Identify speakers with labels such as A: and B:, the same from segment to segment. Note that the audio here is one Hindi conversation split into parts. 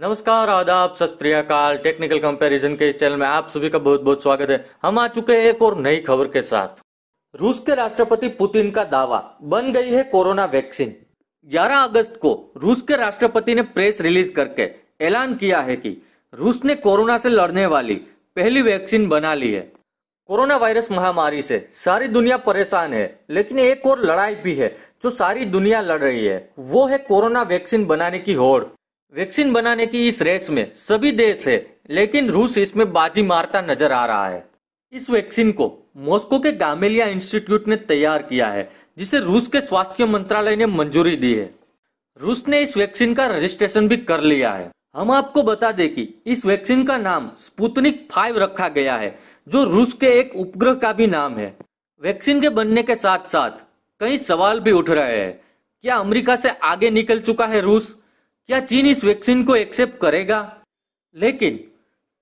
A: नमस्कार आदाब सत टेक्निकल कंपैरिजन के इस चैनल में आप सभी का बहुत बहुत स्वागत है हम आ चुके हैं एक और नई खबर के साथ रूस के राष्ट्रपति पुतिन का दावा बन गई है कोरोना वैक्सीन 11 अगस्त को रूस के राष्ट्रपति ने प्रेस रिलीज करके ऐलान किया है कि रूस ने कोरोना से लड़ने वाली पहली वैक्सीन बना ली है कोरोना वायरस महामारी से सारी दुनिया परेशान है लेकिन एक और लड़ाई भी है जो सारी दुनिया लड़ रही है वो है कोरोना वैक्सीन बनाने की होड़ वैक्सीन बनाने की इस रेस में सभी देश है लेकिन रूस इसमें बाजी मारता नजर आ रहा है इस वैक्सीन को मॉस्को के गामेलिया इंस्टीट्यूट ने तैयार किया है जिसे रूस के स्वास्थ्य मंत्रालय ने मंजूरी दी है रूस ने इस वैक्सीन का रजिस्ट्रेशन भी कर लिया है हम आपको बता दें कि इस वैक्सीन का नाम स्पुतनिक फाइव रखा गया है जो रूस के एक उपग्रह का भी नाम है वैक्सीन के बनने के साथ साथ कई सवाल भी उठ रहे हैं क्या अमेरिका से आगे निकल चुका है रूस क्या चीन इस वैक्सीन को एक्सेप्ट करेगा लेकिन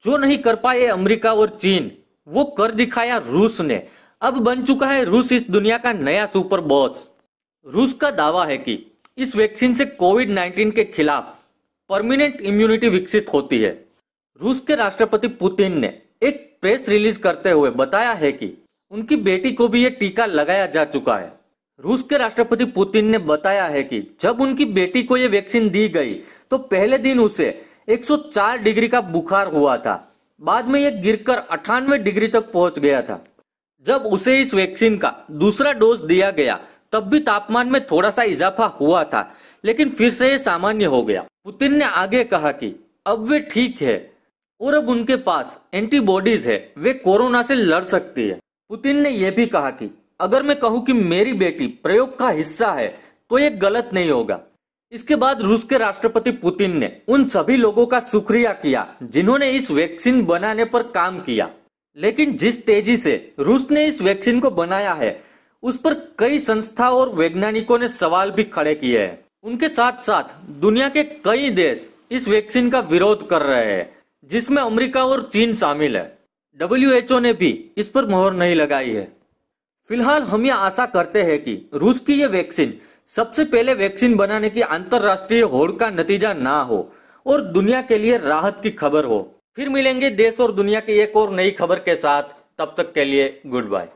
A: जो नहीं कर पाए अमेरिका और चीन वो कर दिखाया रूस ने अब बन चुका है रूस इस दुनिया का नया सुपर बॉस रूस का दावा है कि इस वैक्सीन से कोविड 19 के खिलाफ परमानेंट इम्यूनिटी विकसित होती है रूस के राष्ट्रपति पुतिन ने एक प्रेस रिलीज करते हुए बताया है कि उनकी बेटी को भी ये टीका लगाया जा चुका है रूस के राष्ट्रपति पुतिन ने बताया है कि जब उनकी बेटी को ये वैक्सीन दी गई तो पहले दिन उसे 104 डिग्री का बुखार हुआ था बाद में यह गिरकर अठानवे डिग्री तक पहुंच गया था जब उसे इस वैक्सीन का दूसरा डोज दिया गया तब भी तापमान में थोड़ा सा इजाफा हुआ था लेकिन फिर से यह सामान्य हो गया पुतिन ने आगे कहा कि अब वे ठीक है और अब उनके पास एंटीबॉडीज है वे कोरोना से लड़ सकती है पुतिन ने यह भी कहा कि अगर मैं कहूं कि मेरी बेटी प्रयोग का हिस्सा है तो ये गलत नहीं होगा इसके बाद रूस के राष्ट्रपति पुतिन ने उन सभी लोगों का शुक्रिया किया जिन्होंने इस वैक्सीन बनाने पर काम किया लेकिन जिस तेजी से रूस ने इस वैक्सीन को बनाया है उस पर कई संस्था और वैज्ञानिकों ने सवाल भी खड़े किए हैं उनके साथ साथ दुनिया के कई देश इस वैक्सीन का विरोध कर रहे हैं जिसमें अमेरिका और चीन शामिल है डब्ल्यू ने भी इस पर मोहर नहीं लगाई है फिलहाल हम ये आशा करते हैं कि रूस की ये वैक्सीन सबसे पहले वैक्सीन बनाने की अंतर्राष्ट्रीय होड़ का नतीजा ना हो और दुनिया के लिए राहत की खबर हो फिर मिलेंगे देश और दुनिया की एक और नई खबर के साथ तब तक के लिए गुड बाय